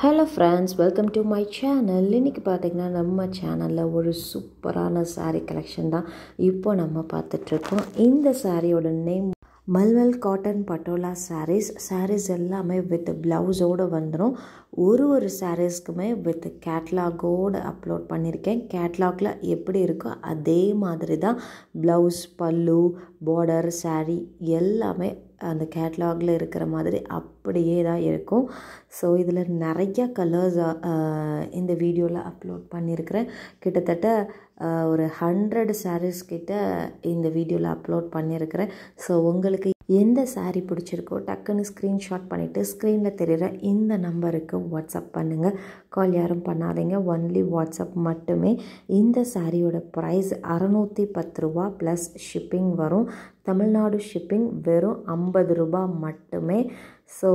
hello friends welcome to my channel இன்றைக்கி பார்த்திங்கன்னா நம்ம சேனலில் ஒரு சூப்பரான சாரீ கலெக்ஷன் தான் இப்போ நம்ம பார்த்துட்ருக்கோம் இந்த சாரியோட நேம் மல்வல் காட்டன் பட்டோலா சாரீஸ் சாரீஸ் எல்லாமே வித் ப்ளவுஸோடு வந்துடும் ஒரு ஒரு சாரீஸ்க்குமே வித் கேட்லாகோடு அப்லோட் பண்ணியிருக்கேன் கேட்லாகில் எப்படி இருக்கோ அதே மாதிரி தான் ப்ளவுஸ் பல்லு பார்டர் சாரீ எல்லாமே அந்த கேட்லாகில் இருக்கிற மாதிரி அப்படியே தான் இருக்கும் ஸோ இதில் நிறைய கலர்ஸ் இந்த வீடியோவில் அப்லோட் பண்ணியிருக்கிறேன் கிட்டத்தட்ட ஒரு ஹண்ட்ரட் சாரீஸ் கிட்ட இந்த வீடியோவில் அப்லோட் பண்ணியிருக்கிறேன் ஸோ உங்களுக்கு எந்த சாரீ பிடிச்சிருக்கோ டக்குன்னு ஸ்க்ரீன்ஷாட் பண்ணிவிட்டு ஸ்க்ரீனில் தெரிகிற இந்த நம்பருக்கு வாட்ஸ்அப் பண்ணுங்கள் கால் யாரும் பண்ணாதீங்க ஒன்லி வாட்ஸ்அப் மட்டுமே இந்த சாரியோட ப்ரைஸ் அறநூற்றி பத்து ரூபா ப்ளஸ் ஷிப்பிங் வரும் தமிழ்நாடு ஷிப்பிங் வெறும் ஐம்பது ரூபா மட்டுமே ஸோ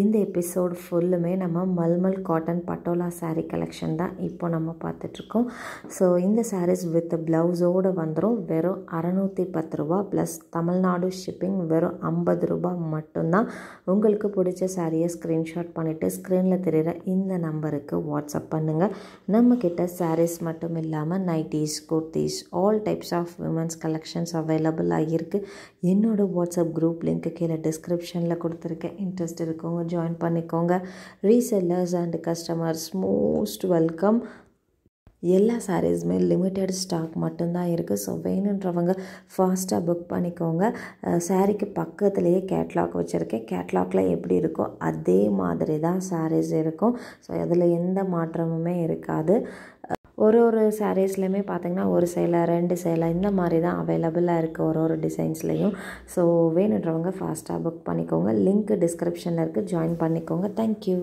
இந்த எபிசோடு ஃபுல்லுமே நம்ம மல்மல் காட்டன் பட்டோலா சாரீ கலெக்ஷன் தான் இப்போ நம்ம பார்த்துட்ருக்கோம் ஸோ இந்த சாரீஸ் வித் ப்ளவுஸோடு வந்துடும் வெறும் அறநூற்றி பத்து ரூபா ப்ளஸ் தமிழ்நாடு ஷிப்பிங் வெறும் ஐம்பது ரூபா மட்டும்தான் உங்களுக்கு பிடிச்ச சாரியை ஸ்க்ரீன்ஷாட் பண்ணிவிட்டு ஸ்க்ரீனில் தெரிகிற இந்த நம்பருக்கு வாட்ஸ்அப் பண்ணுங்கள் நம்மக்கிட்ட சாரீஸ் மட்டும் இல்லாமல் nighties kurtis all types of women's collections available ஆகியிருக்கு என்னோடய வாட்ஸ்அப் குரூப் லிங்க்கு கீழே டிஸ்கிரிப்ஷனில் கொடுத்துருக்கேன் இன்ட்ரெஸ்ட் இருக்கவங்க ஜாயின் பண்ணிக்கோங்க resellers and customers most welcome எல்லா சாரீஸுமே லிமிட்டெட் ஸ்டாக் மட்டும்தான் இருக்குது ஸோ வேணுன்றவங்க ஃபாஸ்ட்டாக புக் பண்ணிக்கோங்க சாரீக்கு பக்கத்துலேயே கேட்லாக் வச்சுருக்கேன் கேட்லாக்ல எப்படி இருக்கோ அதே மாதிரி தான் சாரீஸ் இருக்கும் ஸோ அதில் எந்த மாற்றமுமே இருக்காது ஒரு ஒரு சாரீஸ்லையுமே பார்த்திங்கன்னா ஒரு சேலை ரெண்டு சேலை இந்த மாதிரி தான் அவைலபிளாக இருக்குது ஒரு ஒரு டிசைன்ஸ்லேயும் ஸோ வேணுன்றவங்க ஃபாஸ்ட்டாக புக் பண்ணிக்கோங்க லிங்க் டிஸ்கிரிப்ஷனில் இருக்குது ஜாயின் பண்ணிக்கோங்க தேங்க்யூ